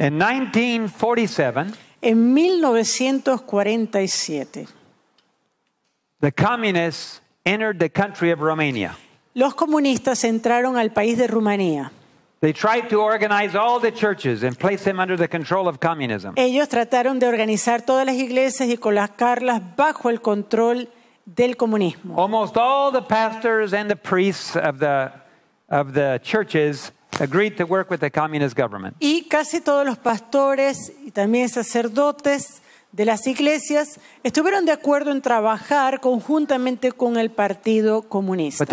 In 1947, 1947, the communists entered the country of Romania. Los comunistas entraron al país de Rumanía. They tried to organize all the churches and place them under the control of communism. Ellos trataron de organizar todas las iglesias y colocarlas bajo el control del comunismo. Almost all the pastors and the priests of the of the churches Y casi todos los pastores y también sacerdotes de las iglesias estuvieron de acuerdo en trabajar conjuntamente con el Partido Comunista.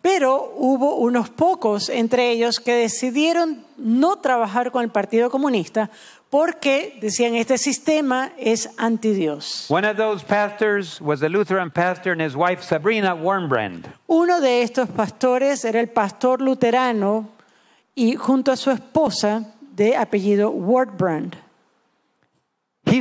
Pero hubo unos pocos entre ellos que decidieron no trabajar con el Partido Comunista porque decían este sistema es anti Dios. Sabrina Uno de estos pastores era el pastor luterano y junto a su esposa de apellido Warmbrand. He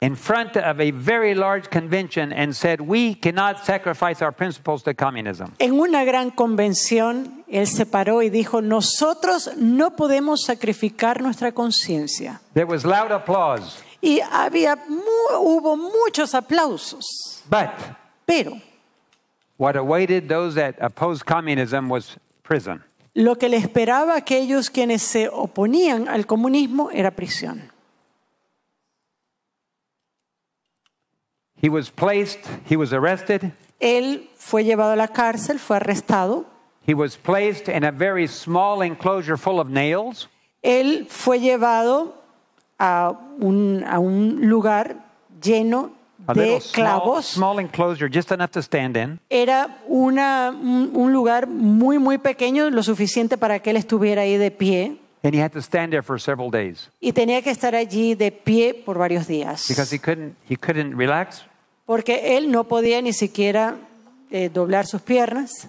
in front of a very large convention and said, "We cannot sacrifice our principles to communism." En una gran convención, él se paró y dijo, "Nosotros no podemos sacrificar nuestra conciencia." There was loud applause. Y había mu hubo muchos aplausos. But pero what awaited those that opposed communism was prison. Lo que le esperaba a aquellos quienes se oponían al comunismo era prisión. He was placed, he was arrested. Él fue llevado a la cárcel, fue arrestado. He was placed in a very small enclosure full of nails. Él fue llevado a un, a un lugar lleno de clavos. Small, small enclosure, just enough to stand in. Era una, un lugar muy, muy pequeño, lo suficiente para que él estuviera ahí de pie. And he had to stand there for several days. Y tenía que estar allí de pie por varios días. Because he couldn't, he couldn't relax. Porque él no podía ni siquiera eh, doblar sus piernas.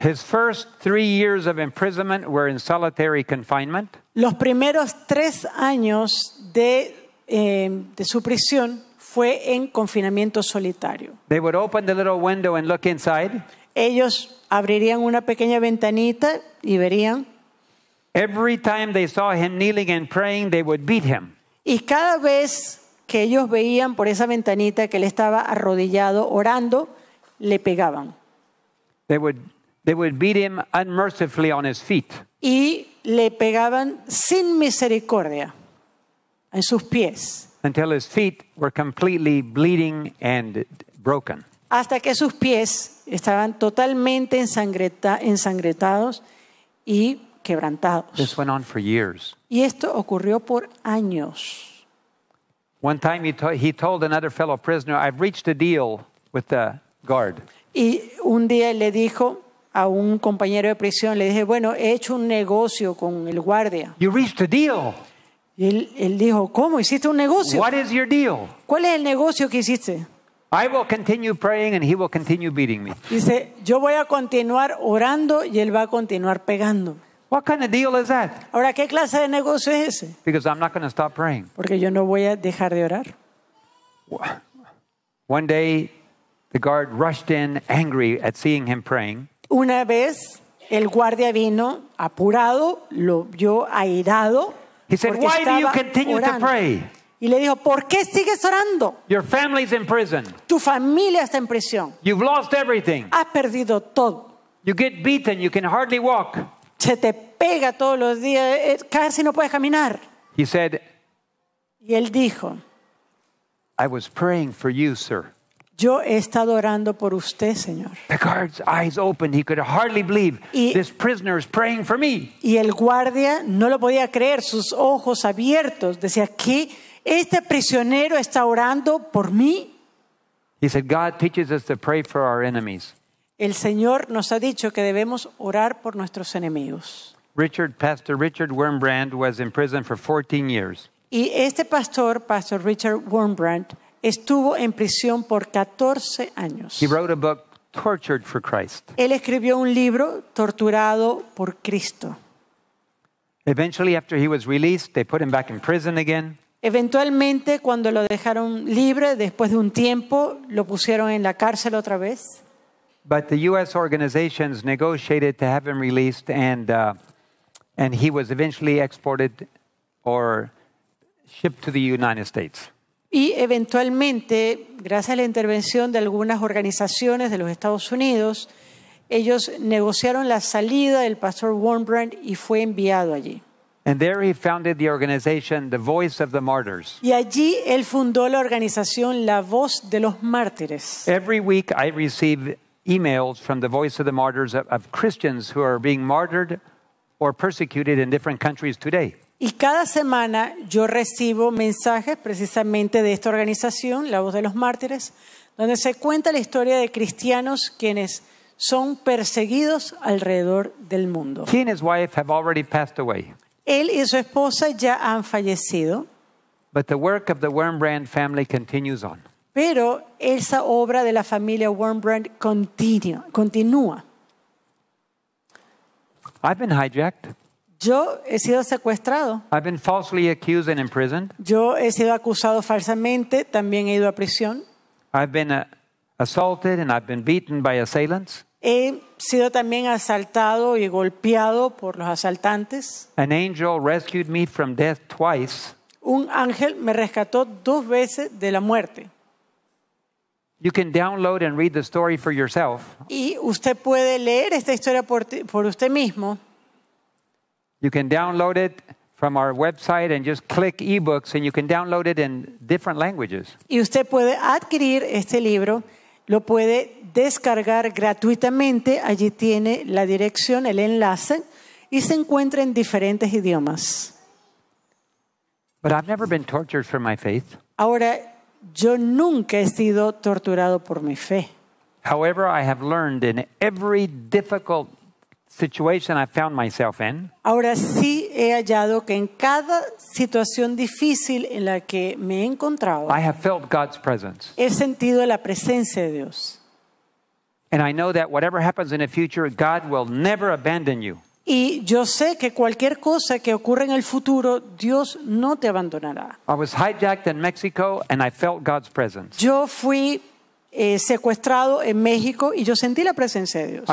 His first three years of imprisonment were in solitary confinement. Los primeros tres años de, eh, de su prisión fue en confinamiento solitario. They would open the little window and look inside. Ellos abrirían una pequeña ventanita y verían. Every time they saw him kneeling and praying, they would beat him. Y cada vez que ellos veían por esa ventanita que él estaba arrodillado orando, le pegaban. They would, they would beat him unmercifully on his feet. Y le pegaban sin misericordia en sus pies. Until his feet were completely bleeding and broken. Hasta que sus pies estaban totalmente ensangreta, ensangretados y quebrantados. This went on for years. Y esto ocurrió por años. One time he, he told another fellow prisoner, I've reached a deal with the guard. Y un día le dijo a un compañero de prisión, le dije, bueno, he hecho un negocio con el guardia. You reached a deal. Y él, él dijo, ¿cómo hiciste un negocio? What is your deal? ¿Cuál es el negocio que hiciste? I will continue praying and he will continue beating me. Dice, yo voy a continuar orando y él va a continuar pegando. What kind of deal is that? Ahora, ¿qué clase de negocio es ese? Because I'm not going to stop praying. Porque yo no voy a dejar de orar. One day, the guard rushed in angry at seeing him praying. Una vez, el guardia vino apurado, lo vio airado. He said, Why do you continue to pray? Y le dijo, ¿por qué sigues orando? Your family's in prison. Tu familia está en prisión. You've lost everything. Has perdido todo. You get beaten, you can hardly walk se te pega todos los días, eh, eh, casi no puedes caminar. He said, y él dijo, I was praying for you, sir. Yo he estado orando por usted, Señor. The guard's eyes opened. He could hardly believe this prisoner is praying for me. Y el guardia no lo podía creer, sus ojos abiertos. Decía, ¿qué? ¿Este prisionero está orando por mí? He said, God teaches us to pray for our enemies. El Señor nos ha dicho que debemos orar por nuestros enemigos. Richard, Pastor Richard Wormbrand was for years. Y este pastor, Pastor Richard Wormbrand, estuvo en prisión por 14 años. He wrote a book, Tortured for Christ. Él escribió un libro, Torturado por Cristo. Eventually, after he was released, they put him back in prison again. Eventualmente, cuando lo dejaron libre, después de un tiempo, lo pusieron en la cárcel otra vez. but the U.S. organizations negotiated to have him released, and, uh, and he was eventually exported or shipped to the United States. Y eventualmente, gracias a la intervención de algunas organizaciones de los Estados Unidos, ellos negociaron la salida del pastor Warmbrand y fue enviado allí. And there he founded the organization The Voice of the Martyrs. Y allí él fundó la organización La Voz de los Mártires. Every week I receive emails from the voice of the martyrs of, Christians who are being martyred or persecuted in different countries today. Y cada semana yo recibo mensajes precisamente de esta organización, La Voz de los Mártires, donde se cuenta la historia de cristianos quienes son perseguidos alrededor del mundo. He and his wife have already passed away. Él y su esposa ya han fallecido. But the work of the Wormbrand family continues on. Pero esa obra de la familia Wormbrand continúa. Yo he sido secuestrado. Yo he sido acusado falsamente, también he ido a prisión. He sido también asaltado y golpeado por los asaltantes. Un ángel me rescató dos veces de la muerte. You can download and read the story for yourself. Y usted puede leer esta historia por, por usted mismo. You can download it from our website and just click ebooks and you can download it in different languages. Y usted puede adquirir este libro, lo puede descargar gratuitamente, allí tiene la dirección, el enlace y se encuentra en diferentes idiomas. But I've never been tortured for my faith. Ahora Yo nunca he sido torturado por mi fe. However, I have learned in every difficult situation I found myself in. Ahora sí he hallado que en cada situación difícil en la que me he encontrado, I have felt God's presence. He sentido la presencia de Dios. And I know that whatever happens in the future, God will never abandon you. Y yo sé que cualquier cosa que ocurra en el futuro, Dios no te abandonará. Yo fui eh, secuestrado en México y yo sentí la presencia de Dios.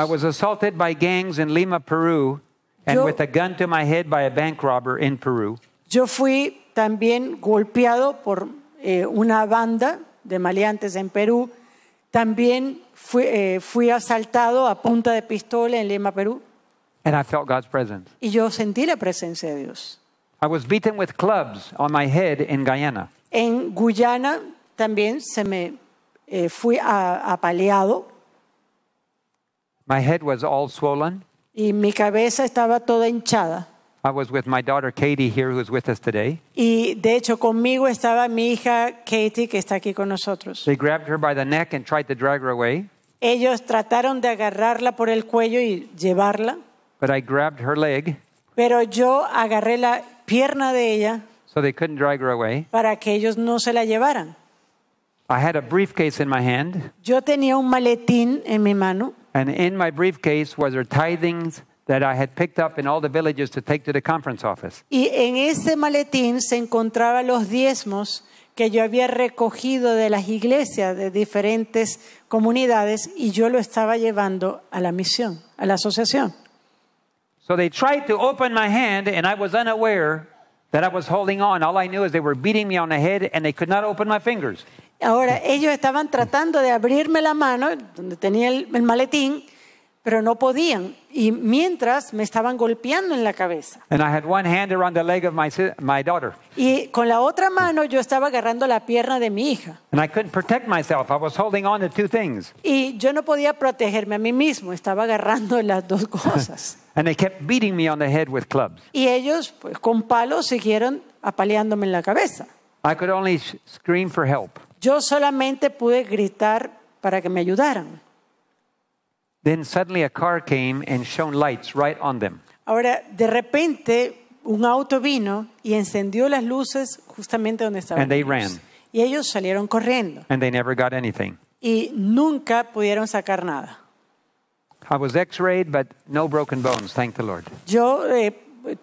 yo, fui también golpeado por eh, una banda de maleantes en Perú. También eh, fui asaltado a punta de pistola en Lima, Perú. And I felt God's presence. Y yo sentí la presencia de Dios. I was beaten with clubs on my head in Guyana. En Guyana también se me eh, fui apaleado. My head was all swollen. Y mi cabeza estaba toda hinchada. I was with my daughter Katie here who's with us today. Y de hecho conmigo estaba mi hija Katie que está aquí con nosotros. They grabbed her by the neck and tried to drag her away. Ellos trataron de agarrarla por el cuello y llevarla. Pero yo agarré la pierna de ella para que ellos no se la llevaran. Yo tenía un maletín en mi mano. And in my briefcase that I had picked up in all the villages to take to the conference office. Y en ese maletín se encontraban los diezmos que yo había recogido de las iglesias de diferentes comunidades y yo lo estaba llevando a la misión, a la asociación. So they tried to open my hand, and I was unaware that I was holding on. All I knew is they were beating me on the head, and they could not open my fingers. Ahora ellos estaban tratando de abrirme la mano donde tenía el, el maletín pero no podían y mientras me estaban golpeando en la cabeza. Y con la otra mano yo estaba agarrando la pierna de mi hija. Y yo no podía protegerme a mí mismo, estaba agarrando las dos cosas. Y ellos pues, con palos siguieron apaleándome en la cabeza. Yo solamente pude gritar para que me ayudaran. Then suddenly a car came and shone lights right on them. Ahora, de repente, un auto vino y encendió las luces justamente donde estaban. And they ellos. ran. Y ellos salieron corriendo. And they never got anything. Y nunca pudieron sacar nada. I was x-rayed, but no broken bones, thank the Lord. Yo eh,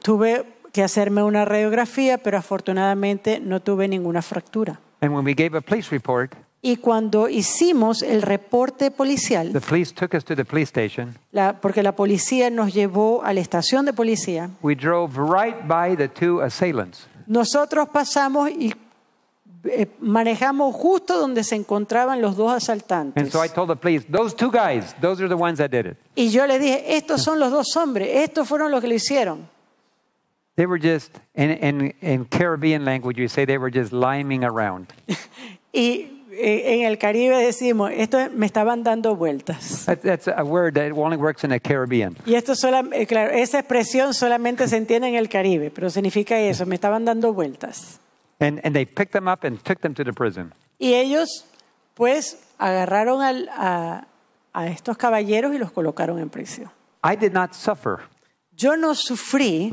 tuve que hacerme una radiografía, pero afortunadamente no tuve ninguna fractura. And when we gave a police report, Y cuando hicimos el reporte policial, porque la policía nos llevó a la estación de policía, nosotros pasamos y eh, manejamos justo donde se encontraban los dos asaltantes. Y yo le dije, estos son los dos hombres, estos fueron los que lo hicieron. Y eh, en el Caribe decimos, esto me estaban dando vueltas. Y esto sola, eh, claro, esa expresión solamente se entiende en el Caribe, pero significa eso, me estaban dando vueltas. Y ellos, pues, agarraron a, a estos caballeros y los colocaron en prisión. Yo no sufrí.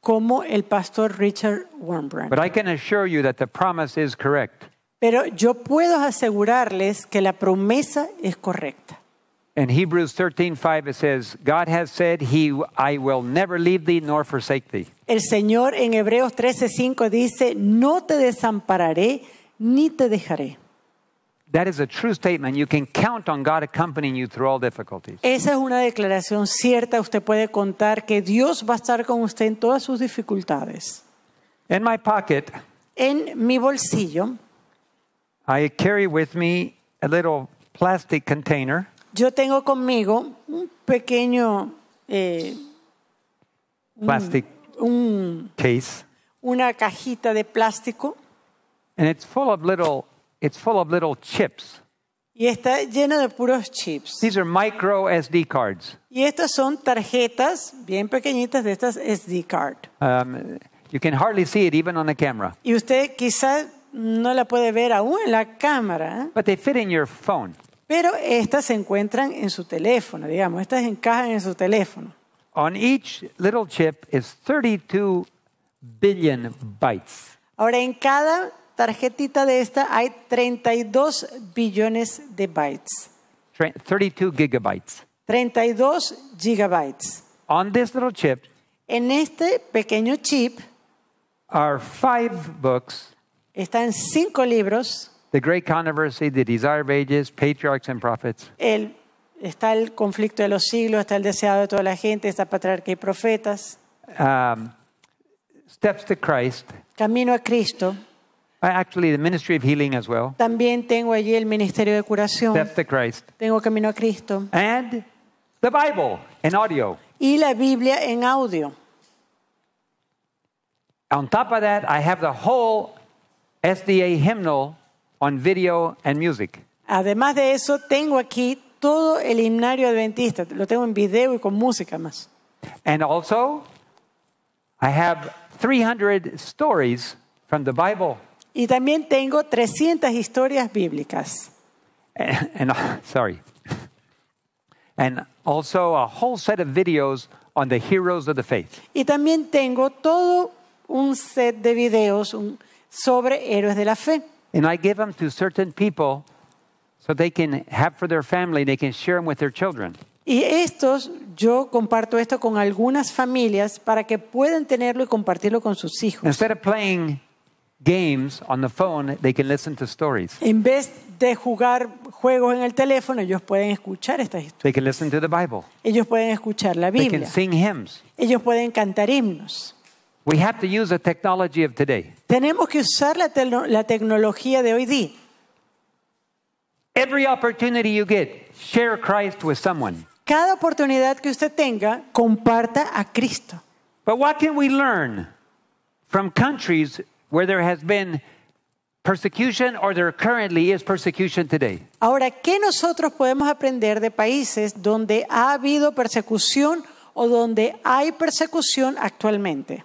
Como el pastor Richard Wormbrand. But I can assure you that the promise pero yo puedo asegurarles que la promesa es correcta. In Hebrews 13:5 it says, God has said, he, I will never leave thee nor forsake thee. El Señor en Hebreos 13:5 dice, no te desampararé ni te dejaré. That is a true statement. You can count on God accompanying you through all difficulties. Esa es una declaración cierta. Usted puede contar que Dios va a estar con usted en todas sus dificultades. In my pocket, en mi bolsillo, I carry with me a little plastic container. Yo tengo conmigo un pequeño eh, plastic un, case. Una cajita de plástico. And it's full of little it's full of little chips. Y está lleno de puros chips. These are micro SD cards. Y estas son tarjetas bien pequeñitas de estas SD card. Um, you can hardly see it even on the camera. Y usted quizás no la puede ver aún en la cámara. Pero estas se encuentran en su teléfono, digamos, estas encajan en su teléfono. On each little chip is 32 billion bytes. Ahora en cada tarjetita de esta hay 32 billones de bytes. 32 gigabytes. 32 gigabytes. On this little chip, en este pequeño chip, are five books Está en cinco libros. The Great Controversy, The Desire of Ages, Patriarchs and Prophets. El, está el conflicto de los siglos, está el deseado de toda la gente, está Patriarca y Profetas. Um, steps to Christ. Camino a Cristo. Actually, the ministry of healing as well. También tengo allí el ministerio de curación. Steps to Christ. Tengo camino a Cristo. And the Bible in audio. Y la Biblia en audio. On top of that, I have the whole SDA hymnal on video and music. Además de eso, tengo aquí todo el himnario adventista. Lo tengo en video y con música más. And also, I have 300 stories from the Bible. Y también tengo 300 historias bíblicas. And, and, sorry. And also a whole set of videos on the heroes of the faith. Y también tengo todo un set de videos, un sobre héroes de la fe. And Y estos, yo comparto esto con algunas familias para que puedan tenerlo y compartirlo con sus hijos. En vez de jugar juegos en el teléfono, ellos pueden escuchar estas historias. Ellos pueden escuchar la Biblia. Ellos pueden cantar himnos. We have to use the technology of today. Tenemos que usar la, te la tecnología de hoy día. Every opportunity you get, share Christ with someone. Cada oportunidad que usted tenga, comparta a Cristo. But what can we learn from countries where there has been persecution or there currently is persecution today? Ahora, ¿qué nosotros podemos aprender de países donde ha habido persecución o donde hay persecución actualmente?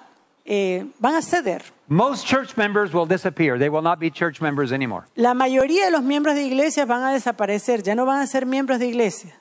eh, van a ceder. Most church members will disappear. They will not be church members anymore. La mayoría de los miembros de iglesia van a desaparecer, ya no van a ser miembros de iglesia.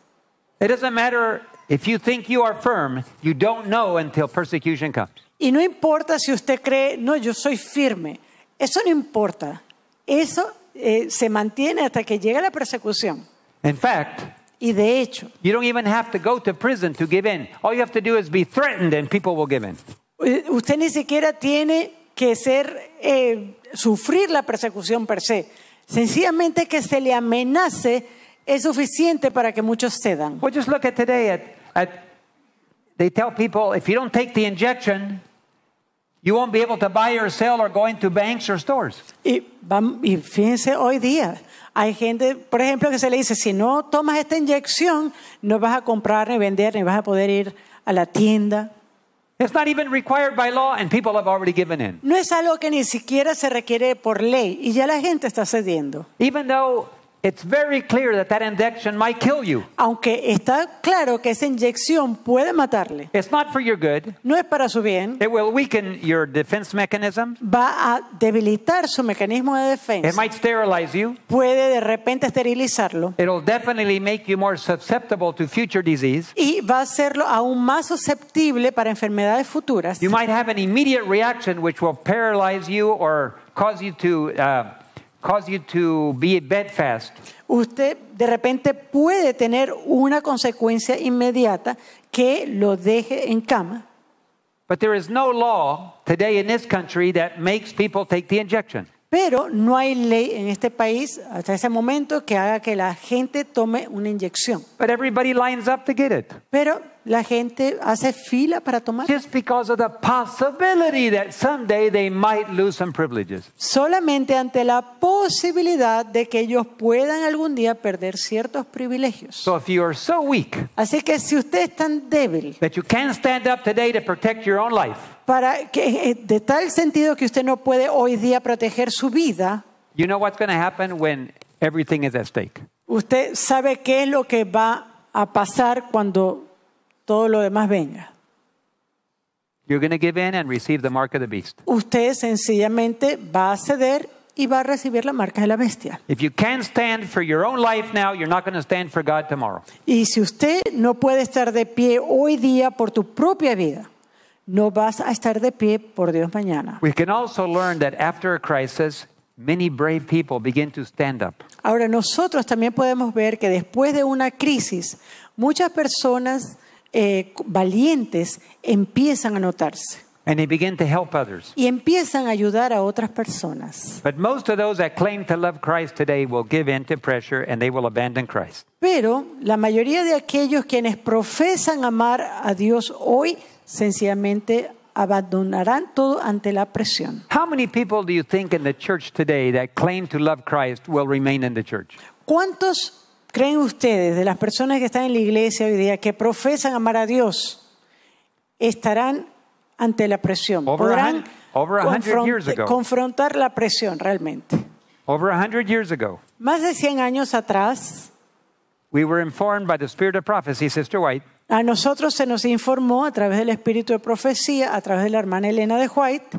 It doesn't matter if you think you are firm, you don't know until persecution comes. Y no importa si usted cree, no, yo soy firme. Eso no importa. Eso eh, se mantiene hasta que llega la persecución. In fact, y de hecho, you don't even have to go to prison to give in. All you have to do is be threatened and people will give in. Eh, usted ni siquiera tiene que ser, eh, sufrir la persecución per se. Sencillamente que se le amenace es suficiente para que muchos cedan. just look at today at, they tell people if you don't take the injection, you won't be able to buy or sell or go banks or stores. y fíjense hoy día, hay gente, por ejemplo, que se le dice, si no tomas esta inyección, no vas a comprar ni vender, ni vas a poder ir a la tienda. It's not even required by law and people have already given in. No es algo que ni siquiera se requiere por ley y ya la gente está cediendo. Even though it's very clear that that injection might kill you. Aunque está claro que esa inyección puede matarle. It's not for your good. No es para su bien. It will weaken your defense mechanism. Va a debilitar su mecanismo de defensa. It might sterilize you. Puede de repente esterilizarlo. It'll definitely make you more susceptible to future disease. Y va a hacerlo aún más susceptible para enfermedades futuras. You might have an immediate reaction which will paralyze you or cause you to uh, cause you to be Usted de repente puede tener una consecuencia inmediata que lo deje en cama. Pero no hay ley en este país hasta ese momento que haga que la gente tome una inyección. But everybody Pero la gente hace fila para tomar. Solamente ante la posibilidad de que ellos puedan algún día perder ciertos privilegios. así que si usted es tan débil, Para que eh, de tal sentido que usted no puede hoy día proteger su vida. Usted sabe qué es lo que va a pasar cuando todo lo demás venga. Usted sencillamente va a ceder y va a recibir la marca de la bestia. Y si usted no puede estar de pie hoy día por tu propia vida, no vas a estar de pie por Dios mañana. Ahora nosotros también podemos ver que después de una crisis, muchas personas eh, valientes empiezan a notarse. And they begin to help others. Y empiezan a ayudar a otras personas. But most of those that claim to love Christ today will give in to pressure and they will abandon Christ. Pero la mayoría de aquellos quienes profesan amar a Dios hoy sencillamente abandonarán todo ante la presión. How many people do you think in the church today that claim to love Christ will remain in the church? ¿Cuántos ¿Creen ustedes de las personas que están en la iglesia hoy día que profesan amar a Dios estarán ante la presión? ¿Podrán confrontar la presión realmente? Más de 100 años atrás, a nosotros se nos informó a través del espíritu de profecía, a través de la hermana Elena de White,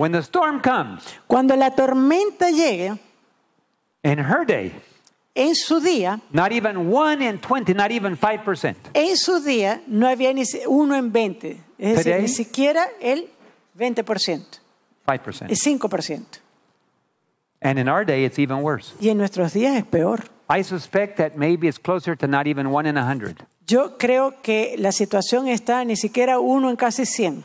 When the storm comes, cuando la tormenta llegue, in her day, en su día, not even one in 20, not even 5%. En su día no había ni uno en 20, es decir, ni siquiera el 20%. 5%. 5%. And in our day, it's even worse. Y en nuestros días es peor. I suspect that maybe it's closer to not even one in 100. Yo creo que la situación está ni siquiera uno en casi 100.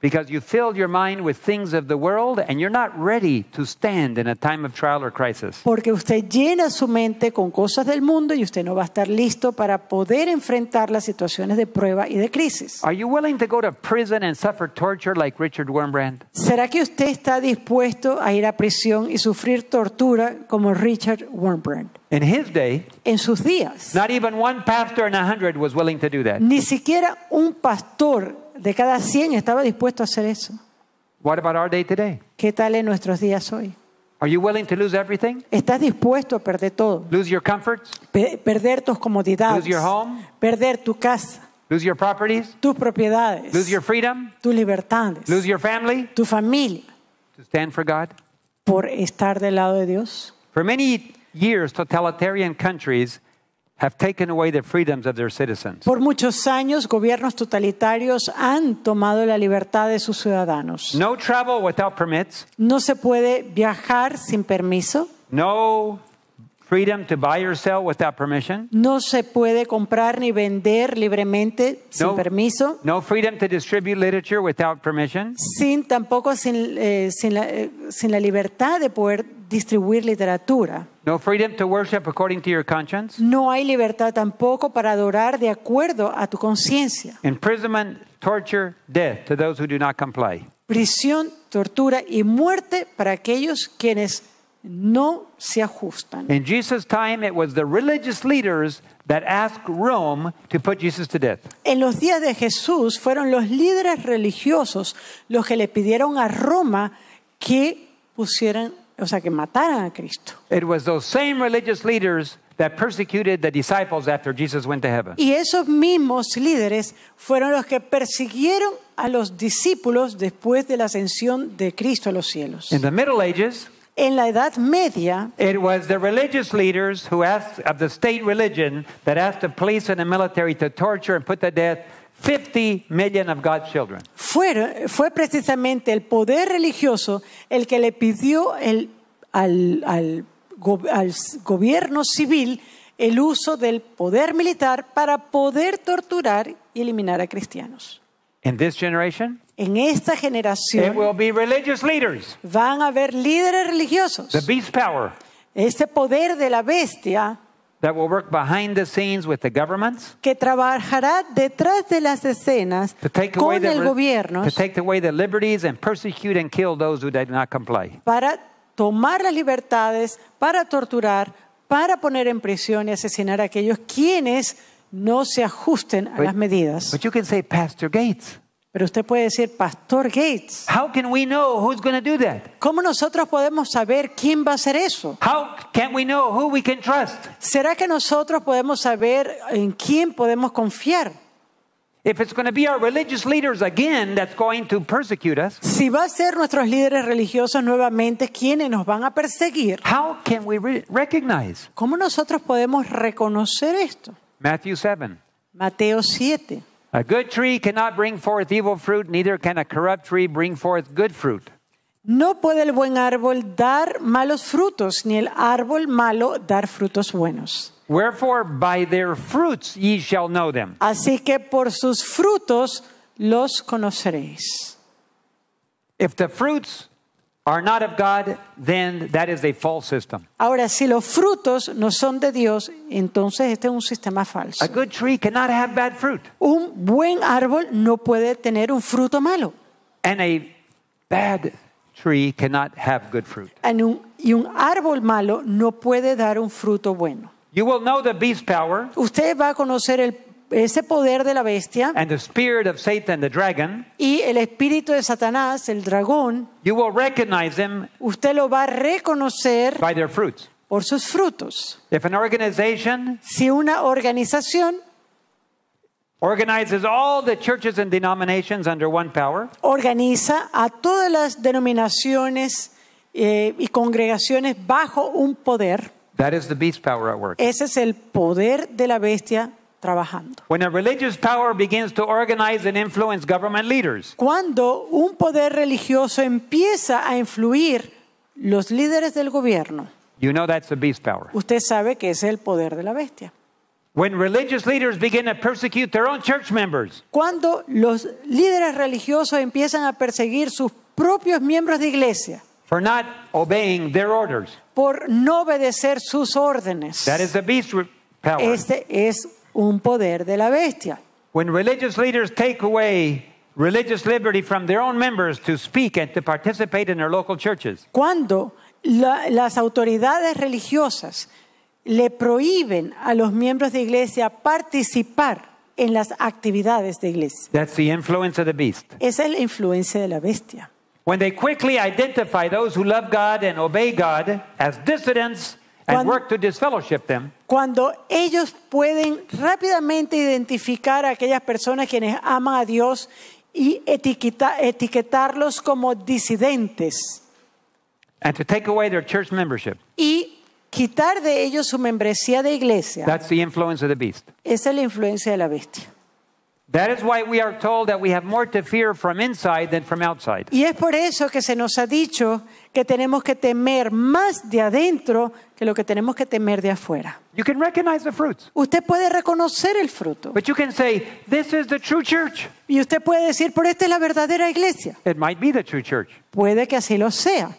because you filled your mind with things of the world and you're not ready to stand in a time of trial or crisis. Porque usted llena su mente con cosas del mundo y usted no va a estar listo para poder enfrentar las situaciones de prueba y de crisis. Are you willing to go to prison and suffer torture like Richard Wurmbrand? ¿Será que usted está dispuesto a ir a prisión y sufrir tortura como Richard Wurmbrand? In his day, en sus días, not even one pastor in a hundred was willing to do that. Ni siquiera un pastor de cada 100 estaba dispuesto a hacer eso. What about our day today? ¿Qué tal en nuestros días hoy? Are you willing to lose everything? ¿Estás dispuesto a perder todo? Lose your comforts? Pe perder tus comodidades. Lose your home? Perder tu casa. Lose your properties? Tus propiedades. Lose your freedom? Tus libertades. Lose your family? Tu familia. To stand for God? Por estar del lado de Dios. For many years totalitarian countries por muchos años, gobiernos totalitarios han tomado la libertad de sus ciudadanos. No se puede viajar sin permiso. No se puede comprar ni vender libremente sin permiso. No freedom to distribute literature Sin tampoco sin eh, eh, sin la libertad de poder distribuir literatura. No, hay libertad tampoco para adorar de acuerdo a tu conciencia. Prisión, tortura y muerte para aquellos quienes no se ajustan. En los días de Jesús fueron los líderes religiosos los que le pidieron a Roma que pusieran o sea, que mataran a Cristo. It was those same religious leaders that persecuted the disciples after Jesus went to heaven. Y esos mismos líderes fueron los que persiguieron a los discípulos después de la ascensión de Cristo a los cielos. In the Middle Ages, en la Edad Media, it was the religious leaders who asked of the state religion that asked the police and the military to torture and put to death 50 million of God's children. Fue, precisamente el poder religioso el que le pidió al, gobierno civil el uso del poder militar para poder torturar y eliminar a cristianos. en esta generación will be religious leaders. van a haber líderes religiosos. Este poder de la bestia That will work behind the scenes with the governments, que trabajará detrás de las escenas to take con the, el comply. para tomar las libertades, para torturar, para poner en prisión y asesinar a aquellos quienes no se ajusten a but, las medidas. But you can say, Pastor Gates. Pero usted puede decir, Pastor Gates. How can we know who's going to do that? ¿Cómo nosotros podemos saber quién va a hacer eso? How can we know who we can trust? ¿Será que nosotros podemos saber en quién podemos confiar? If it's going to be our religious leaders again that's going to persecute us. Si va a ser nuestros líderes religiosos nuevamente quienes nos van a perseguir. How can we re recognize? ¿Cómo nosotros podemos reconocer esto? Matthew 7. Mateo 7. A good tree cannot bring forth evil fruit, neither can a corrupt tree bring forth good fruit. No puede el buen árbol dar malos frutos, ni el árbol malo dar frutos buenos. Wherefore, by their fruits ye shall know them. Así que por sus frutos los conoceréis. If the fruits are not of God, then that is a false system. Ahora, si los frutos no son de Dios, entonces este es un sistema falso. A good tree cannot have bad fruit. Un buen árbol no puede tener un fruto malo. And a bad tree cannot have good fruit. And un, y un árbol malo no puede dar un fruto bueno. You will know the beast power. Usted va a conocer el ese poder de la bestia y el espíritu de Satanás, el dragón, usted lo va a reconocer por sus frutos. si una organización organiza a todas las denominaciones eh, y congregaciones bajo un poder, ese es el poder de la bestia trabajando. Cuando un poder religioso empieza a influir los líderes del gobierno. Usted sabe que es el poder de la bestia. Cuando los líderes religiosos empiezan a perseguir sus propios miembros de iglesia. Por no obedecer sus órdenes. That is the beast power. Este es un poder de la bestia. When religious leaders take away religious liberty from their own members to speak and to participate in their local churches. Cuando la, las autoridades religiosas le prohíben a los miembros de iglesia participar en las actividades de iglesia. That's the influence of the beast. es el influencia de la bestia. When they quickly identify those who love God and obey God as dissidents cuando, ellos pueden rápidamente identificar a aquellas personas quienes aman a Dios y etiquetarlos como disidentes. Y quitar de ellos su membresía de iglesia. Esa es la influencia de la bestia. Y es por eso que se nos ha dicho que tenemos que temer más de adentro que lo que tenemos que temer de afuera. You can recognize the fruit. Usted puede reconocer el fruto. But you can say, This is the true church. Y usted puede decir, pero esta es la verdadera iglesia. It might be the true church. Puede que así lo sea.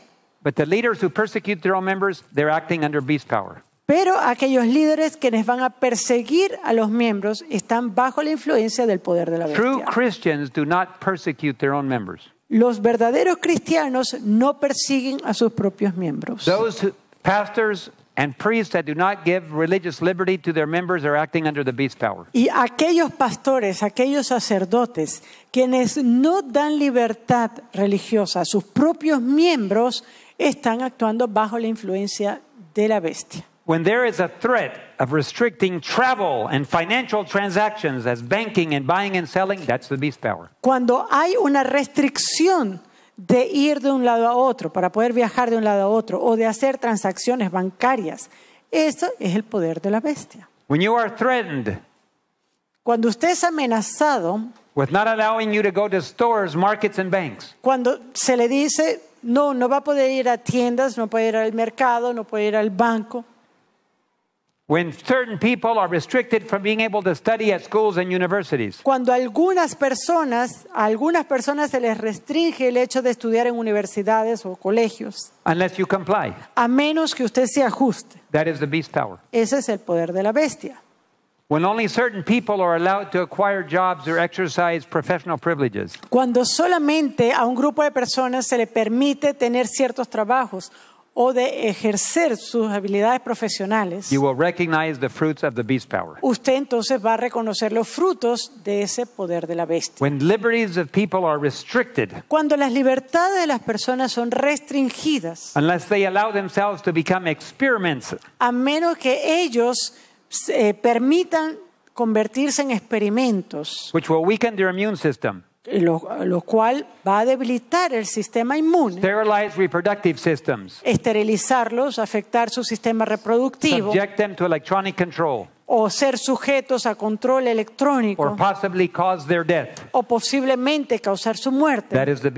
But the leaders who persecute their own members, they're acting under beast power. Pero aquellos líderes quienes van a perseguir a los miembros están bajo la influencia del poder de la bestia. True Christians do not persecute their own members. Los verdaderos cristianos no persiguen a sus propios miembros. Those pastors and priests that do not give religious liberty to their members are acting under the beast's power. Y aquellos pastores, aquellos sacerdotes quienes no dan libertad religiosa a sus propios miembros están actuando bajo la influencia de la bestia. When there is a threat of restricting travel and financial transactions as banking and buying and selling, that's the beast power. Cuando hay una restricción de ir de un lado a otro para poder viajar de un lado a otro o de hacer transacciones bancarias, eso es el poder de la bestia. cuando usted es amenazado, Cuando se le dice, no, no va a poder ir a tiendas, no puede ir al mercado, no puede ir al banco. When certain people are restricted from being able to study at schools and universities. Cuando algunas personas, a algunas personas se les restringe el hecho de estudiar en universidades o colegios. Unless you comply. A menos que usted se ajuste. That is the beast power. Ese es el poder de la bestia. When only certain people are allowed to acquire jobs or exercise professional privileges. Cuando solamente a un grupo de personas se le permite tener ciertos trabajos o de ejercer sus habilidades profesionales, usted entonces va a reconocer los frutos de ese poder de la bestia. Cuando las libertades de las personas son restringidas, a menos que ellos eh, permitan convertirse en experimentos, lo, cual va a debilitar el sistema inmune. Esterilizarlos, afectar su sistema reproductivo. O ser sujetos a control electrónico. O posiblemente causar su muerte. Ese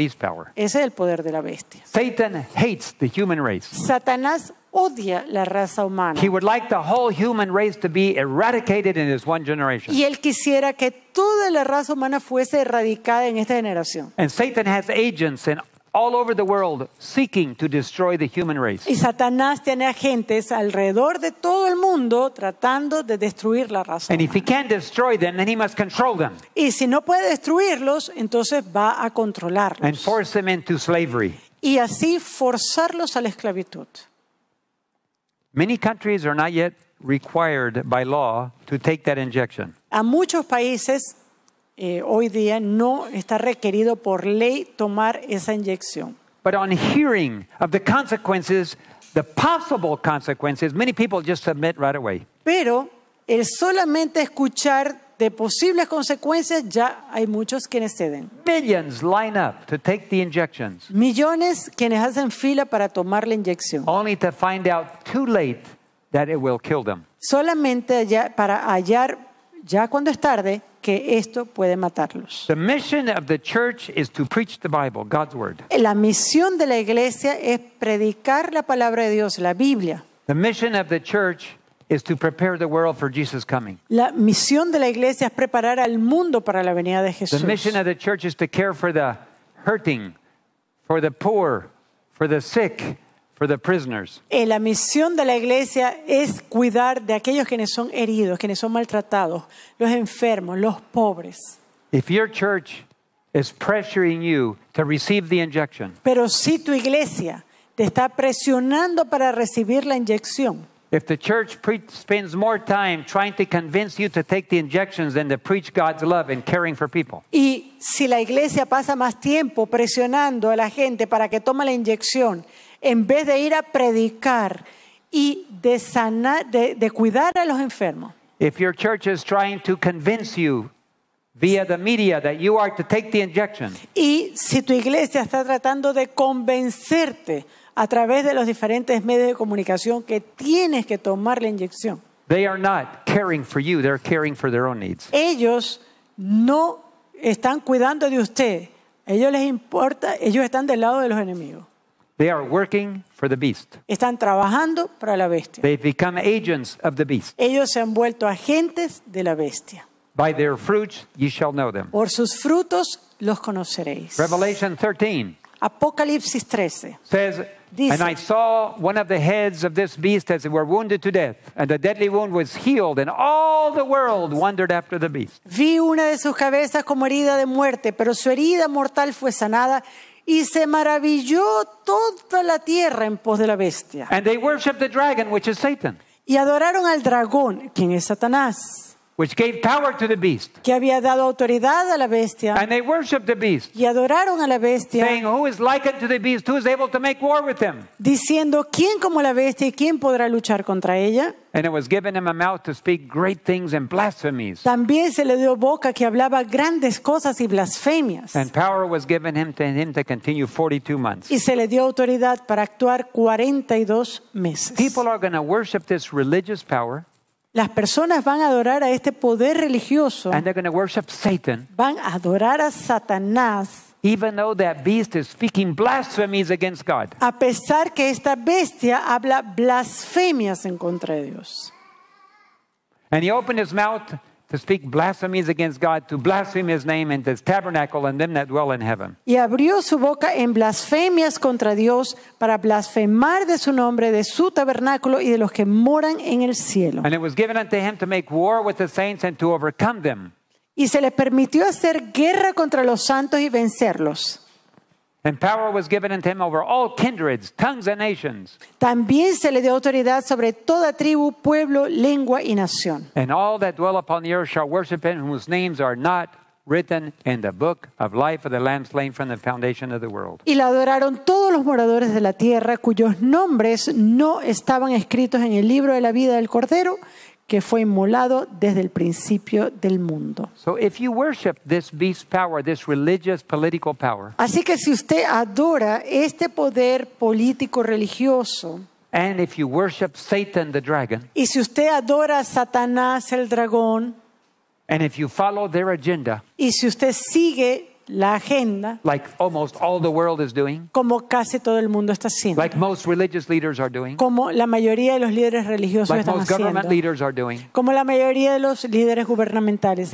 es el poder de la bestia. Satan hates human race. Satanás odia la raza humana. He would like the whole human race to be eradicated in his one generation. Y él quisiera que toda la raza humana fuese erradicada en esta generación. And Satan has agents in all over the world seeking to destroy the human race. Y Satanás tiene agentes alrededor de todo el mundo tratando de destruir la raza. And if he can't destroy them, then he must control them. Y si no puede destruirlos, entonces va a controlarlos. And force them into slavery. Y así forzarlos a la esclavitud. Many countries are not yet required by law to take that injection. A muchos países eh, hoy día no está requerido por ley tomar esa inyección. But on hearing of the consequences, the possible consequences, many people just submit right away. Pero el solamente escuchar de posibles consecuencias, ya hay muchos quienes ceden. Millones quienes hacen fila para tomar la inyección. Solamente para hallar ya cuando es tarde que esto puede matarlos. La misión de la iglesia es predicar la palabra de Dios, la Biblia. La misión de la iglesia es preparar al mundo para la venida de Jesús. La misión de la iglesia es cuidar de aquellos quienes son heridos, quienes son maltratados, los enfermos, los pobres. Pero si tu iglesia te está presionando para recibir la inyección. If the church pre- spends more time trying to convince you to take the injections than to preach God's love and caring for people. Y si la iglesia pasa más tiempo presionando a la gente para que tome la inyección en vez de ir a predicar y de sanar, de, de cuidar a los enfermos. If your church is trying to convince you via the media that you are to take the injection. Y si tu iglesia está tratando de convencerte a través de los diferentes medios de comunicación que tienes que tomar la inyección. Ellos no están cuidando de usted. Ellos les importa, ellos están del lado de los enemigos. Están trabajando para la bestia. Ellos se han vuelto agentes de la bestia. Por sus frutos los conoceréis. Revelation 13. Apocalipsis 13. Says, Dice, and I saw one of the heads of this beast as it were wounded to death, and the deadly wound was healed, and all the world wondered after the beast. Vi una de sus cabezas como herida de muerte, pero su herida mortal fue sanada, y se maravilló toda la tierra en pos de la bestia. And they worshiped the dragon, which is Satan. Y adoraron al dragón, quien es Satanás. which gave power to the beast. que había dado autoridad a la bestia And they worshiped the beast, y adoraron a la bestia saying, Who is like unto the beast? Who is able to make war with him? diciendo quién como la bestia y quién podrá luchar contra ella. And it was given him a mouth to speak great things and blasphemies. También se le dio boca que hablaba grandes cosas y blasfemias. And power was given him to him to continue 42 months. Y se le dio autoridad para actuar 42 meses. People are going to worship this religious power Las personas van a adorar a este poder religioso. Van a adorar a Satanás. A pesar que esta bestia habla blasfemias en contra de Dios. And he opened his to speak blasphemies against God, to blaspheme his name and his tabernacle and them that dwell in heaven. Y abrió su boca en blasfemias contra Dios para blasfemar de su nombre, de su tabernáculo y de los que moran en el cielo. And it was given unto him to make war with the saints and to overcome them. Y se le permitió hacer guerra contra los santos y vencerlos. También se le dio autoridad sobre toda tribu, pueblo, lengua y nación. And all that dwell upon the earth shall worship him whose names are not written in the book of life of the lamb slain from the foundation of the world. Y la adoraron todos los moradores de la tierra cuyos nombres no estaban escritos en el libro de la vida del cordero que fue inmolado desde el principio del mundo. Así que si usted adora este poder político religioso, y si usted adora a Satanás el dragón, y si usted sigue la agenda como casi todo el mundo está haciendo como la mayoría de los líderes religiosos están haciendo como la mayoría de los líderes gubernamentales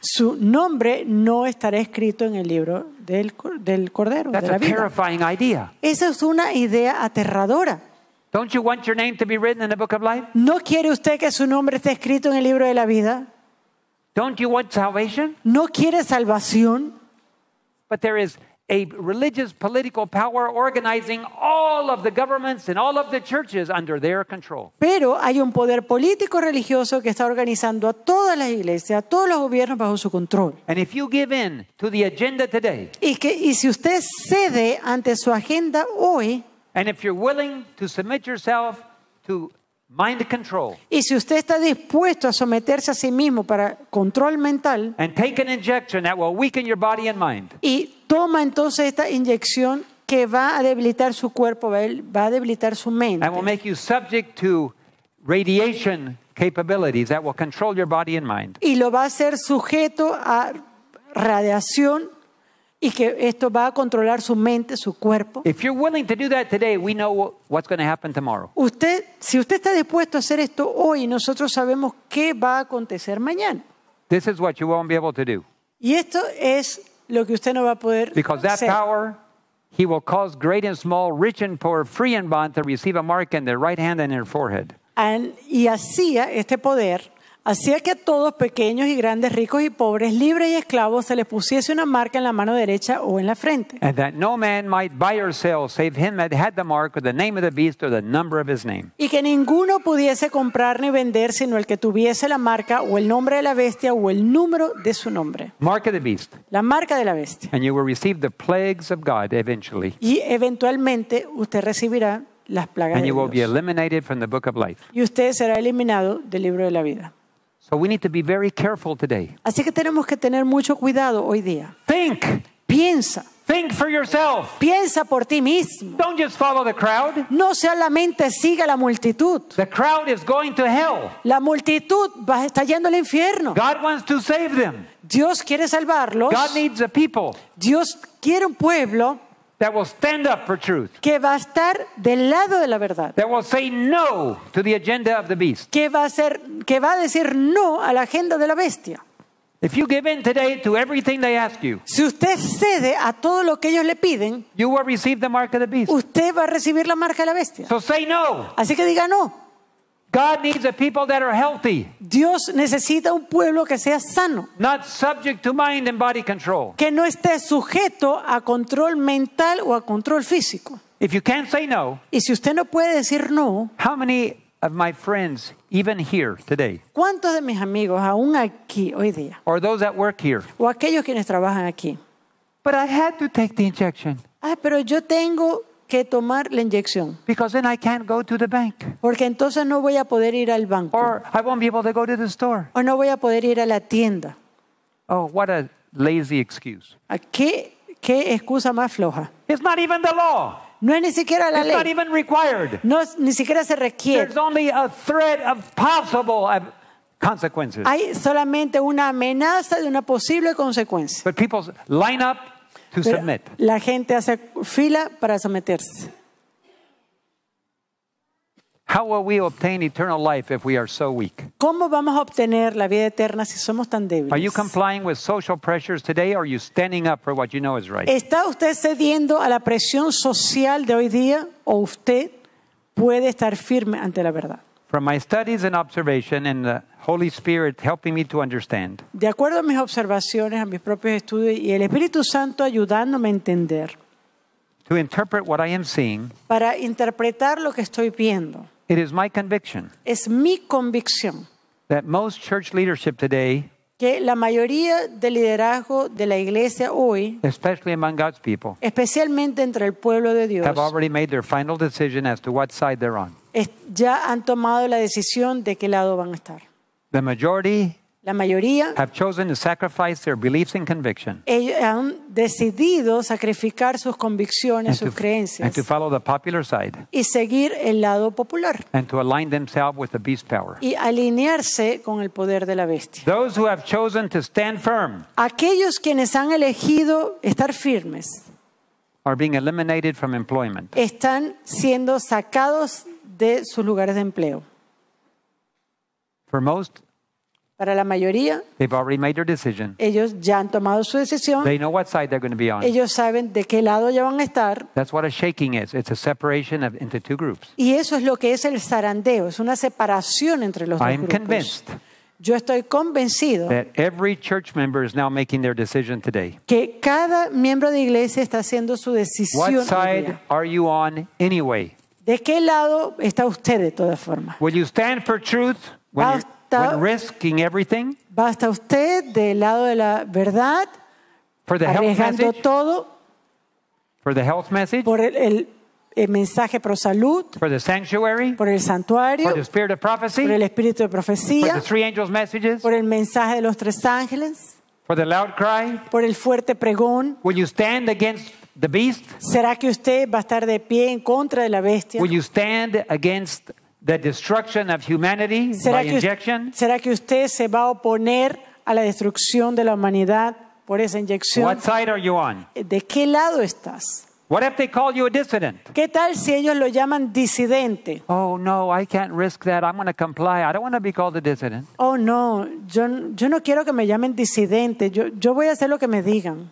su nombre no estará escrito en el libro del, del cordero de la esa es una idea aterradora ¿No quiere usted que su nombre esté escrito en el libro de la vida? Don't you want salvation? ¿No quieres salvación? But there is a religious political power organizing all of the governments and all of the churches under their control. Pero hay un poder político religioso que está organizando a todas las iglesias, a todos los gobiernos bajo su control. And if you give in to the agenda today, y que y si usted cede ante su agenda hoy, and if you're willing to submit yourself to control. Y si usted está dispuesto a someterse a sí mismo para control mental y toma entonces esta inyección que va a debilitar su cuerpo, va a debilitar su mente. Y lo va a hacer sujeto a radiación y que esto va a controlar su mente, su cuerpo. If you're willing to do that today, we know what's going to happen tomorrow. Usted, si usted está dispuesto a hacer esto hoy, nosotros sabemos qué va a acontecer mañana. This is what you won't be able to do. Y esto es lo que usted no va a poder Because that power he will cause great and small, rich and poor, free and bond to receive a mark in their right hand and in their forehead. And, y así este poder Hacía que a todos, pequeños y grandes, ricos y pobres, libres y esclavos, se les pusiese una marca en la mano derecha o en la frente. Y que ninguno pudiese comprar ni vender sino el que tuviese la marca o el nombre de la bestia o el número de su nombre. La marca de la bestia. Y eventualmente usted recibirá las plagas de Dios. Y usted será eliminado del libro de la vida. Así que tenemos que tener mucho cuidado hoy día. Piensa. Piensa por ti mismo. Don't just follow the No solamente siga la multitud. La multitud va, está yendo al infierno. Dios quiere salvarlos. Dios quiere un pueblo that will stand up for truth. Que va a estar del lado de la verdad. That will say no to the agenda of the beast. Que va a ser que va a decir no a la agenda de la bestia. If you give in today to everything they ask you, si usted cede a todo lo que ellos le piden, you will receive the mark of the beast. Usted va a recibir la marca de la bestia. So say no. Así que diga no. God needs a people that are healthy. Dios necesita un pueblo que sea sano. Not subject to mind and body control. Que no esté sujeto a control mental o a control físico. If you can't say no, y si usted no puede decir no, how many of my friends even here today? ¿Cuántos de mis amigos aún aquí hoy día? Or those that work here? O aquellos quienes trabajan aquí. But I had to take the injection. Ah, pero yo tengo que tomar la inyección. Porque entonces no voy a poder ir al banco. O no voy a poder ir a la tienda. Oh, what a lazy excuse. Ah, ¿Qué, qué excusa más floja? It's not even the law. No es ni siquiera la It's ley. Not even required. No ni siquiera se requiere. There's only a threat of possible consequences. Hay solamente una amenaza de una posible consecuencia. But people line up la gente hace fila para someterse. ¿Cómo vamos a obtener la vida eterna si somos tan débiles? ¿Está usted cediendo a la presión social de hoy día o usted puede estar firme ante la verdad? From my studies and observation and the Holy Spirit helping me to understand. De acuerdo a mis observaciones, a mis propios estudios y el Espíritu Santo ayudándome a entender. To interpret what I am seeing. Para interpretar lo que estoy viendo. It is my conviction. Es mi convicción. That most church leadership today que la mayoría del liderazgo de la iglesia hoy, especialmente entre el pueblo de Dios, ya han tomado la decisión de qué lado van a estar. The majority la mayoría han decidido sacrificar sus convicciones, sus creencias y seguir el lado popular y alinearse con el poder de la bestia. Aquellos quienes han elegido estar firmes están siendo sacados de sus lugares de empleo. Para la mayoría, ellos ya han tomado su decisión. Ellos saben de qué lado ya van a estar. Y eso es lo que es el zarandeo, es una separación entre los dos grupos. Yo estoy convencido que cada miembro de iglesia está haciendo su decisión. ¿De qué lado está usted de todas formas? Will you stand for truth basta, basta usted del lado de la verdad, arriesgando message, todo, for the health message, por el, el, el, mensaje pro salud, for the sanctuary, por el santuario, for the spirit of prophecy, por el espíritu de profecía, for the three angels messages, por el mensaje de los tres ángeles, for the loud cry, por el fuerte pregón. when you stand against the beast? ¿Será que usted va a estar de pie en contra de la bestia? when you stand against The destruction of humanity ¿Será, by que, injection? ¿Será que usted se va a oponer a la destrucción de la humanidad por esa inyección? What side are you on? Eh, ¿De qué lado estás? What if they call you a dissident? ¿Qué tal si ellos lo llaman disidente? Oh no, I can't risk that. I'm going to comply. I don't want to be called a dissident. Oh no, yo, yo no quiero que me llamen disidente. Yo, yo voy a hacer lo que me digan.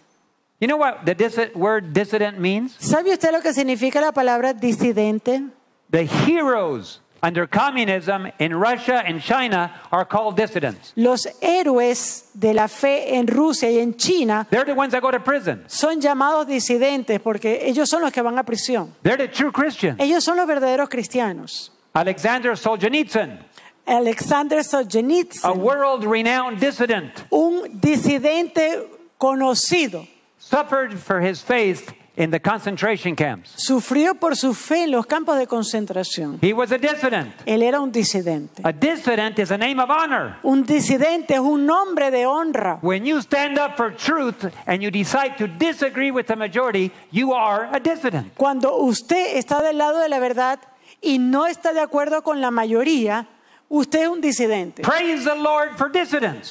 You know what the dis word dissident means? ¿Sabe usted lo que significa la palabra disidente? The heroes under communism in Russia and China are called dissidents. Los héroes de la fe en Rusia y en China They're the ones that go to prison. son llamados disidentes porque ellos son los que van a prisión. They're the true Christians. Ellos son los verdaderos cristianos. Alexander Solzhenitsyn. Alexander Solzhenitsyn. A world renowned dissident. Un disidente conocido. Suffered for his faith In the concentration camps. Sufrió por su fe en los campos de concentración. He was a dissident. Él era un disidente. A dissident is a name of honor. Un disidente es un nombre de honra. When you stand up for truth and you decide to disagree with the majority, you are a dissident. Cuando usted está del lado de la verdad y no está de acuerdo con la mayoría, Usted es un disidente.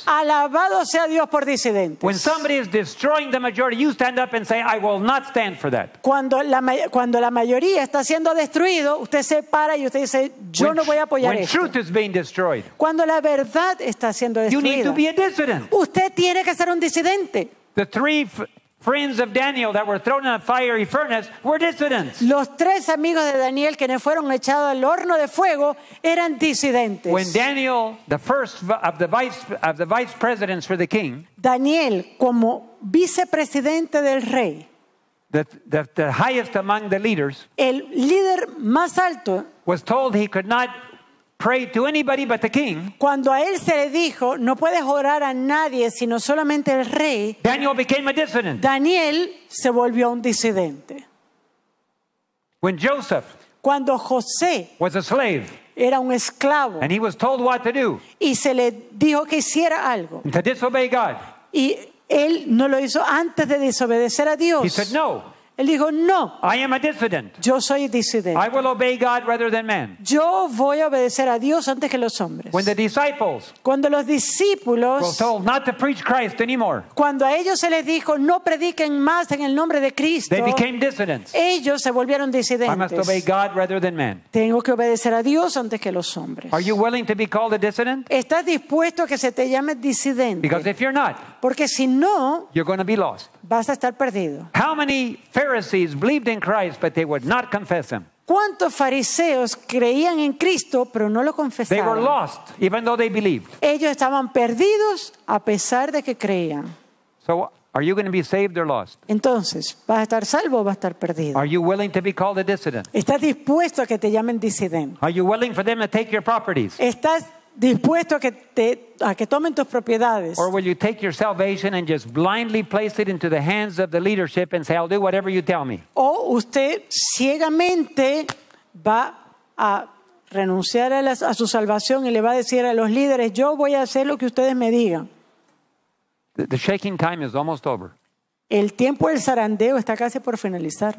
Alabado sea Dios por disidentes. Cuando la mayoría está siendo destruido, usted se para y usted dice, yo no voy a apoyar when esto. cuando la verdad está siendo destruida, Usted tiene que ser un disidente. The friends of Daniel that were thrown in a fiery furnace were dissidents. Los tres amigos de Daniel que fueron echados al horno de fuego eran disidentes. When Daniel, the first of the vice of the vice presidents for the king, Daniel como vicepresidente del rey, the, the, the highest among the leaders, el líder más alto, was told he could not cuando a él se le dijo, no puedes orar a nadie sino solamente al rey, Daniel, se volvió un disidente. cuando José era un esclavo y se le dijo que hiciera algo y él no lo hizo antes de desobedecer a Dios. no. Él dijo, no. Yo soy disidente. Yo voy a obedecer a Dios antes que los hombres. disciples cuando los discípulos cuando a ellos se les dijo no prediquen más en el nombre de Cristo, ellos se volvieron disidentes. Tengo que obedecer a Dios antes que los hombres. ¿Estás dispuesto a que se te llame disidente? Porque si no, you're vas a estar perdido. How many Pharisees believed in Christ, but they would not confess him. ¿Cuántos fariseos creían en Cristo pero no lo They were lost, even though they believed. Ellos estaban perdidos a pesar de que creían. So, are you going to be saved or lost? Entonces, ¿vas a estar salvo o vas a estar perdido? Are you willing to be called a dissident? ¿Estás dispuesto a que te llamen disidente? Are you willing for them to take your properties? ¿Estás dispuesto a que, te, a que tomen tus propiedades. O usted ciegamente va a renunciar a, su salvación y le va a decir a los líderes, yo voy a hacer lo que ustedes me digan. El tiempo del zarandeo está casi por finalizar.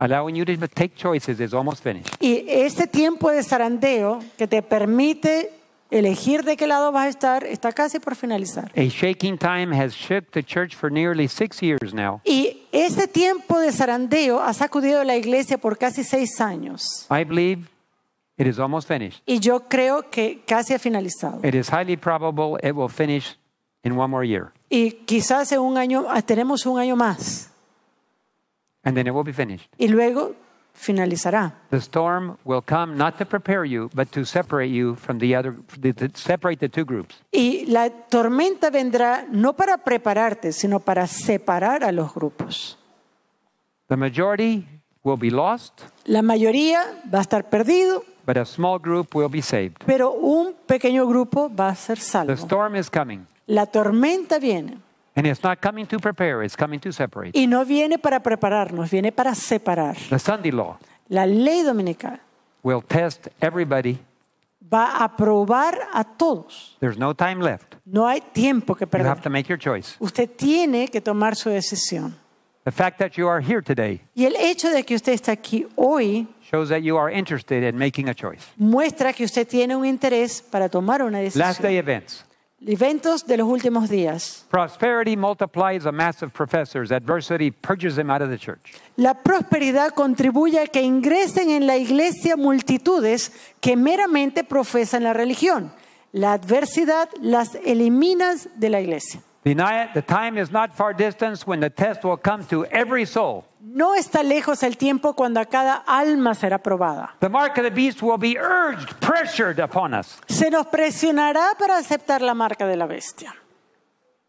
Allowing you to take choices is almost finished. Y este tiempo de zarandeo que te permite elegir de qué lado vas a estar está casi por finalizar. A shaking time has shook the church for nearly six years now. Y este tiempo de zarandeo ha sacudido la iglesia por casi seis años. I believe it is almost finished. Y yo creo que casi ha finalizado. It is highly probable it will finish in one more year. Y quizás en un año ah, tenemos un año más. And then it will be finished. Y luego finalizará. The storm will come not to prepare you, but to separate you from the other, to separate the two groups. Y la tormenta vendrá no para prepararte, sino para separar a los grupos. The majority will be lost. La mayoría va a estar perdido. But a small group will be saved. Pero un pequeño grupo va a ser salvo. The storm is coming. La tormenta viene. And it's not coming to prepare, it's coming to separate. Y no viene para prepararnos, viene para separar. The Sunday law La ley dominical will test everybody. va a probar a todos. There's no time left. No hay tiempo que perder. You have to make your choice. Usted tiene que tomar su decisión. The fact that you are here today Y el hecho de que usted está aquí hoy shows that you are interested in making a choice. muestra que usted tiene un interés para tomar una Last day events. Eventos de los últimos días. La prosperidad contribuye a que ingresen en la iglesia multitudes que meramente profesan la religión. La adversidad las elimina de la iglesia. The time is not far distance when the test will come to every soul. No está lejos el tiempo cuando a cada alma será probada. The mark of the beast will be urged, pressured upon us. Se nos presionará para aceptar la marca de la bestia.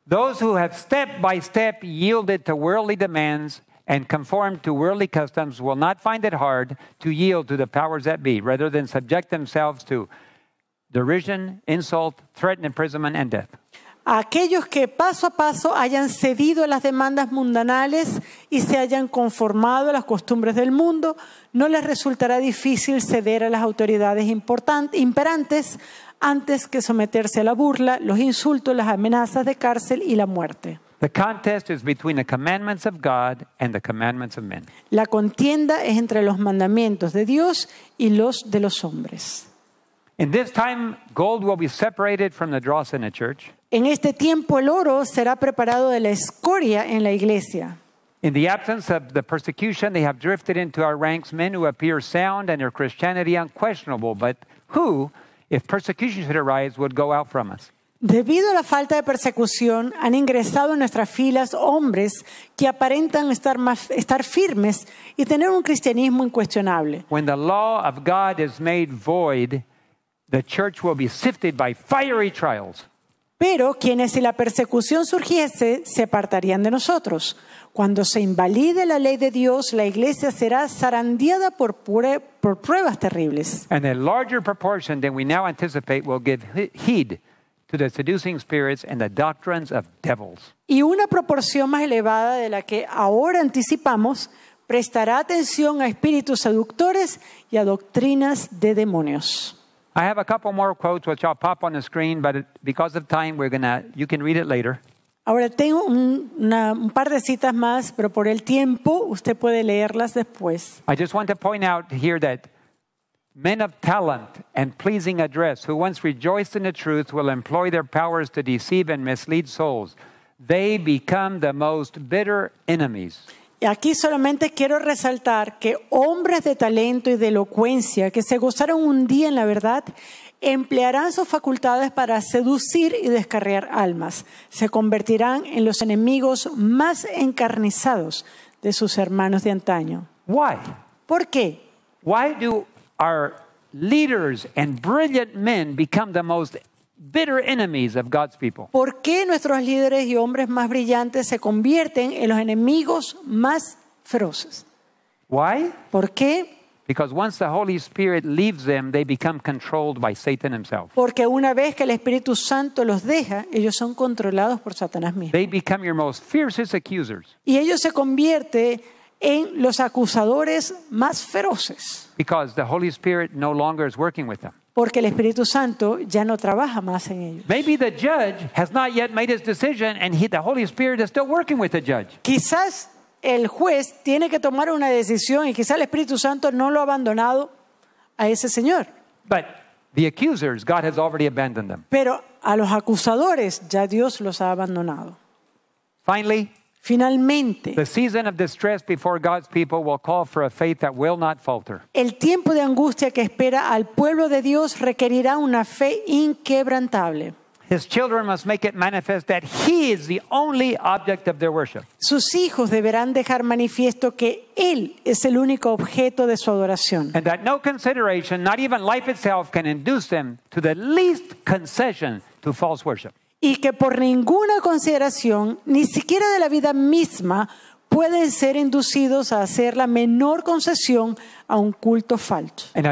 Those who have step by step yielded to worldly demands and conformed to worldly customs will not find it hard to yield to the powers that be rather than subject themselves to derision, insult, threat, imprisonment, and death. aquellos que paso a paso hayan cedido a las demandas mundanales y se hayan conformado a las costumbres del mundo, no les resultará difícil ceder a las autoridades imperantes antes que someterse a la burla, los insultos, las amenazas de cárcel y la muerte. La contienda es entre los mandamientos de Dios y los de los hombres. In this time, gold will be separated from the dross in a church. En este tiempo el oro será preparado de la escoria en la iglesia. In the absence of the persecution, they have drifted into our ranks men who appear sound and their Christianity unquestionable, but who, if persecution should arise, would go out from us. Debido a la falta de persecución, han ingresado en nuestras filas hombres que aparentan estar, más, estar firmes y tener un cristianismo incuestionable. When the law of God is made void, the church will be sifted by fiery trials. Pero quienes si la persecución surgiese se apartarían de nosotros. Cuando se invalide la ley de Dios, la iglesia será zarandeada por, pruebas terribles. Y una proporción más elevada de la que ahora anticipamos prestará atención a espíritus seductores y a doctrinas de demonios. I have a couple more quotes which I'll pop on the screen, but because of time, we're gonna. You can read it later. Ahora tengo un, una, un par de citas más, pero por el tiempo usted puede leerlas después. I just want to point out here that men of talent and pleasing address, who once rejoiced in the truth, will employ their powers to deceive and mislead souls. They become the most bitter enemies. Aquí solamente quiero resaltar que hombres de talento y de elocuencia que se gozaron un día en la verdad emplearán sus facultades para seducir y descarriar almas. Se convertirán en los enemigos más encarnizados de sus hermanos de antaño. Why? ¿Por qué? Why do our leaders and brilliant men become the most bitter enemies of God's people. ¿Por qué nuestros líderes y hombres más brillantes se convierten en los enemigos más feroces? Why? ¿Por qué? Because once the Holy Spirit leaves them, they become controlled by Satan himself. Porque una vez que el Espíritu Santo los deja, ellos son controlados por Satanás mismo. They become your most fiercest accusers. Y ellos se convierten en los acusadores más feroces. Because the Holy Spirit no longer is working with them porque el Espíritu Santo ya no trabaja más en ellos. Quizás el juez tiene que tomar una decisión y quizás el Espíritu Santo no lo ha abandonado a ese señor. But the accusers, God has already abandoned them. Pero a los acusadores ya Dios los ha abandonado. Finally, Finalmente, the season of distress before God's people will call for a faith that will not falter. el tiempo de angustia que espera al pueblo de Dios requerirá una fe inquebrantable. His children must make it manifest that he is the only object of their worship. Sus hijos deberán dejar manifiesto que él es el único objeto de su adoración. And that no consideration, not even life itself can induce them to the least concession to false worship y que por ninguna consideración, ni siquiera de la vida misma, pueden ser inducidos a hacer la menor concesión a un culto falso. En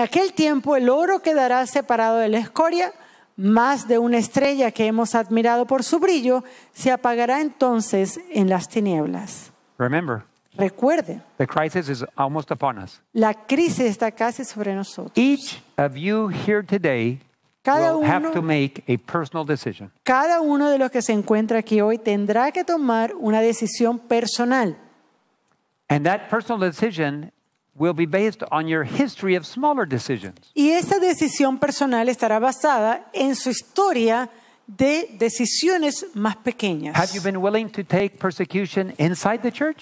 aquel tiempo el oro quedará separado de la escoria, más de una estrella que hemos admirado por su brillo se apagará entonces en las tinieblas. Remember Recuerden. The crisis is almost upon us. La crisis está casi sobre nosotros. Each of you here today cada will have to make a personal decision. Cada uno de los que se encuentra aquí hoy tendrá que tomar una decisión personal. And that personal decision will be based on your history of smaller decisions. Y esa decisión personal estará basada en su historia personal de decisiones más pequeñas.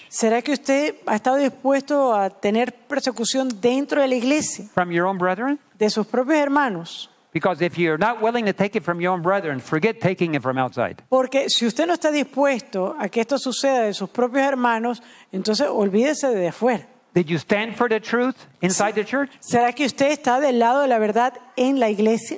¿Será que usted ha estado dispuesto a tener persecución dentro de la iglesia? De sus propios hermanos. Porque si usted no está dispuesto a que esto suceda de sus propios hermanos, entonces olvídese de afuera. ¿Será que usted está del lado de la verdad en la iglesia?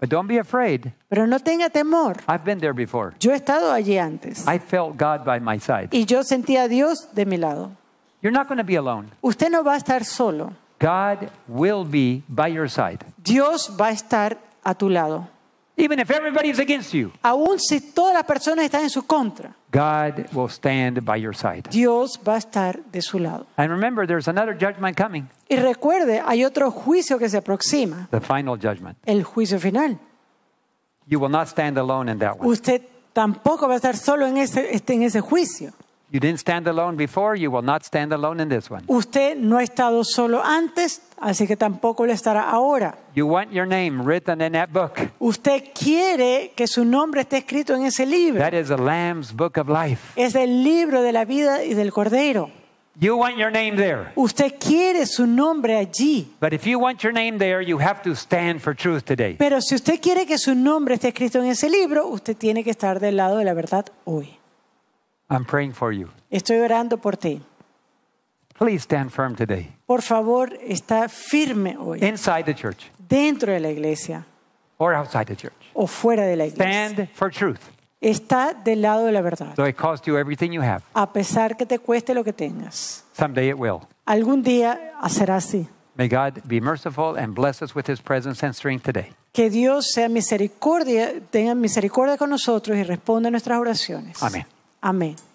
But don't be afraid. Pero no tenga temor. I've been there before. Yo he estado allí antes. I felt God by my side. Y yo sentía a Dios de mi lado. You're not going to be alone. Usted no va a estar solo. God will be by your side. Dios va a estar a tu lado. Even if everybody's against you. Aun si todas las personas están en su contra. God will stand by your side. Dios va a estar de su lado. And remember, there's another judgment coming. Y recuerde, hay otro juicio que se aproxima. The final judgment. El juicio final. You will not stand alone in that one. Usted tampoco va a estar solo en ese, este, en ese juicio. Usted no ha estado solo antes, así que tampoco lo estará ahora. Usted quiere que su nombre esté escrito en ese libro. Es el libro de la vida y del cordero. Usted quiere su nombre allí. Pero si usted quiere que su nombre esté escrito en ese libro, usted tiene que estar del lado de la verdad hoy. I'm praying for you. Estoy orando por ti. Please stand firm today. Por favor, está firme hoy. Inside the church. Dentro de la iglesia. Or outside the church. O fuera de la iglesia. Stand for truth. Está del lado de la verdad. Though it cost you everything you have. A pesar que te cueste lo que tengas. Someday it will. Algún día será así. May God be merciful and bless us with his presence and strength today. Que Dios sea misericordia, tenga misericordia con nosotros y responda a nuestras oraciones. Amén. Amém.